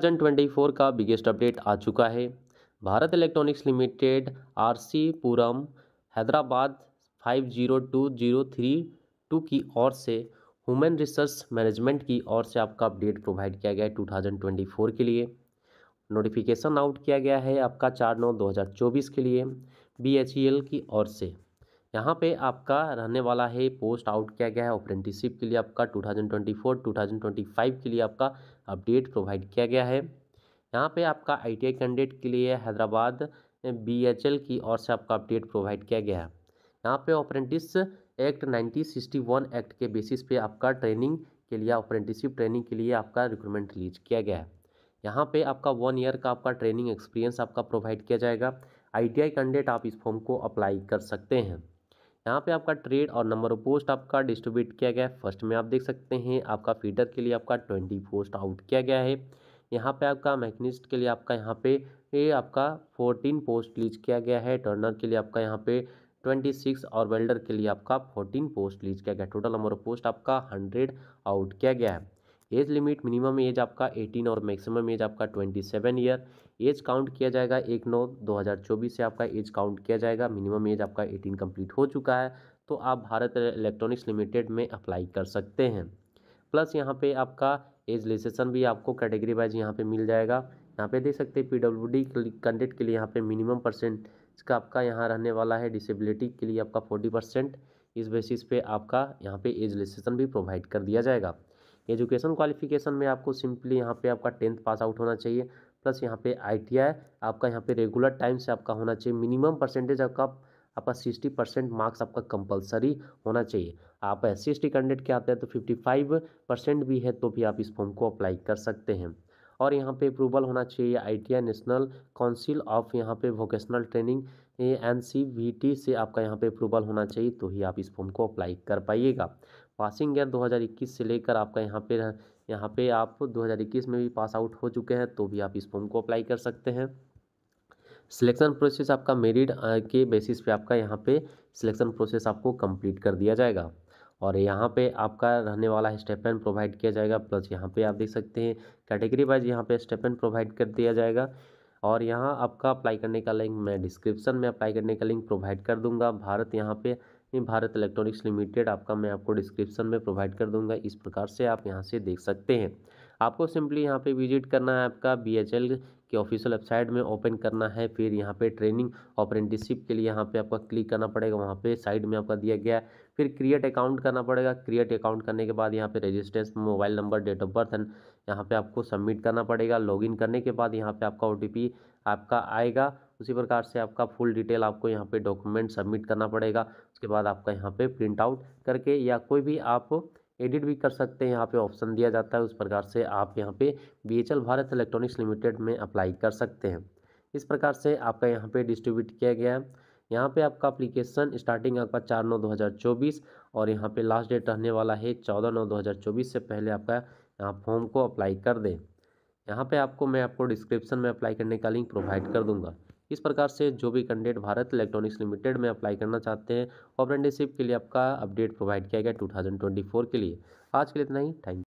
2024 का biggest update आ चुका है Bharat electronics limited R C Puram Hyderabad 502032 की ओर से ह्यूमन रिसर्च मैनेजमेंट की ओर से आपका अपडेट प्रोवाइड किया गया है टू के लिए नोटिफिकेशन आउट किया गया है आपका चार नौ दो हज़ार चौबीस के लिए बी एच ई एल की ओर से यहाँ पे आपका रहने वाला है पोस्ट आउट किया गया है अप्रेंटिसिप के लिए आपका 2024 2025 के लिए आपका अपडेट प्रोवाइड किया गया है यहाँ पे आपका आईटीआई कैंडिडेट के लिए हैदराबाद बीएचएल की ओर से आपका अपडेट प्रोवाइड किया गया है यहाँ पे अप्रेंटिस एक्ट 1961 एक्ट के बेसिस पे आपका ट्रेनिंग के लिए अप्रेंटिसिप ट्रेनिंग के लिए आपका रिक्रूटमेंट रिलीज किया गया है यहाँ पर आपका वन ईयर का आपका ट्रेनिंग एक्सपीरियंस आपका प्रोवाइड किया जाएगा आई कैंडिडेट आप इस फॉर्म को अप्लाई कर सकते हैं यहाँ पे आपका ट्रेड और नंबर ऑफ पोस्ट आपका डिस्ट्रीब्यूट किया गया है फर्स्ट में आप देख सकते हैं आपका फीडर के लिए आपका ट्वेंटी पोस्ट आउट किया गया है यहाँ पे आपका मैकनिस्ट के लिए आपका यहाँ पे ये आपका फोर्टीन पोस्ट लीज किया गया है टर्नर के लिए आपका यहाँ पे ट्वेंटी सिक्स और वेल्डर के लिए आपका फोर्टीन पोस्ट लीज किया गया टोटल नंबर ऑफ पोस्ट आपका हंड्रेड आउट किया गया है एज लिमिट मिनिमम एज आपका 18 और मैक्सिमम एज आपका 27 ईयर एज काउंट किया जाएगा एक नौ 2024 से आपका एज काउंट किया जाएगा मिनिमम एज आपका 18 कंप्लीट हो चुका है तो आप भारत इलेक्ट्रॉनिक्स लिमिटेड में अप्लाई कर सकते हैं प्लस यहाँ पे आपका एज लेसेसन भी आपको कैटेगरी वाइज यहाँ पे मिल जाएगा यहाँ पर देख सकते डब्ल्यू डी कैंडिडेट के लिए यहाँ पर मिनिमम परसेंट का आपका यहाँ रहने वाला है डिसेबिलिटी के लिए आपका फोर्टी परसेंट इस बेसिस पे आपका यहाँ पे एज लिस्टेशन भी प्रोवाइड कर दिया जाएगा एजुकेशन क्वालिफिकेशन में आपको सिंपली यहाँ पे आपका टेंथ पास आउट होना चाहिए प्लस यहाँ पे आईटीआई आपका यहाँ पे रेगुलर टाइम से आपका होना चाहिए मिनिमम परसेंटेज आपका आपका सिक्सटी परसेंट मार्क्स आपका कंपलसरी होना चाहिए आप S C S T candidate के आते हैं तो फिफ्टी फाइव परसेंट भी है तो भी आप इस फॉर्म को अप्लाई कर सकते हैं और यहाँ पे अप्रूवल होना चाहिए आई नेशनल काउंसिल ऑफ यहाँ पे vocational training N C V T से आपका यहाँ पे अप्रूवल होना चाहिए तो ही आप इस फॉर्म को अप्लाई कर पाइएगा पासिंग ईयर 2021 से लेकर आपका यहाँ पे यहाँ पे आप 2021 में भी पास आउट हो चुके हैं तो भी आप इस फॉर्म को अप्लाई कर सकते हैं सिलेक्शन प्रोसेस आपका मेरिट के बेसिस पे आपका यहाँ पे सिलेक्शन प्रोसेस आपको कंप्लीट कर दिया जाएगा और यहाँ पे आपका रहने वाला स्टेपन प्रोवाइड किया जाएगा प्लस यहाँ पे आप देख सकते हैं कैटेगरी वाइज यहाँ पे स्टेपन प्रोवाइड कर दिया जाएगा और यहाँ आपका अप्लाई करने का लिंक मैं डिस्क्रिप्शन में अप्लाई करने का लिंक प्रोवाइड कर दूंगा भारत यहाँ पर भारत इलेक्ट्रॉनिक्स लिमिटेड आपका मैं आपको डिस्क्रिप्शन में प्रोवाइड कर दूंगा इस प्रकार से आप यहाँ से देख सकते हैं आपको सिंपली यहाँ पे विजिट करना है आपका बी एच एल की ऑफिशियल वेबसाइट में ओपन करना है फिर यहाँ पे ट्रेनिंग अप्रेंटिसशिप के लिए यहाँ पे आपका क्लिक करना पड़ेगा वहाँ पे साइड में आपका दिया गया है फिर क्रिएट अकाउंट करना पड़ेगा क्रिएट अकाउंट करने के बाद यहाँ पे रजिस्ट्रेंस mobile number date of birth and यहाँ पे आपको सबमिट करना पड़ेगा लॉगिन करने के बाद यहाँ पर आपका ओ आपका आएगा उसी प्रकार से आपका फुल डिटेल आपको यहाँ पे डॉक्यूमेंट सबमिट करना पड़ेगा उसके बाद आपका यहाँ पे प्रिंट आउट करके या कोई भी आप एडिट भी कर सकते हैं यहाँ पे ऑप्शन दिया जाता है उस प्रकार से आप यहाँ पे बी भारत इलेक्ट्रॉनिक्स लिमिटेड में अप्लाई कर सकते हैं इस प्रकार से आपका यहाँ पे डिस्ट्रीब्यूट किया गया है यहाँ पे आपका अप्लीकेशन स्टार्टिंग आपका चार नौ दो हज़ार चौबीस और यहाँ पे लास्ट डेट रहने वाला है चौदह नौ दो हज़ार चौबीस से पहले आपका यहाँ फॉर्म को अप्लाई कर दें यहाँ पे आपको मैं आपको डिस्क्रिप्शन में अप्लाई करने का लिंक प्रोवाइड कर दूंगा इस प्रकार से जो भी कैंडिडेट भारत इलेक्ट्रॉनिक्स लिमिटेड में अप्लाई करना चाहते हैं अप्रेंटिसिप के लिए आपका अपडेट प्रोवाइड किया गया टू के लिए आज के लिए इतना ही थैंक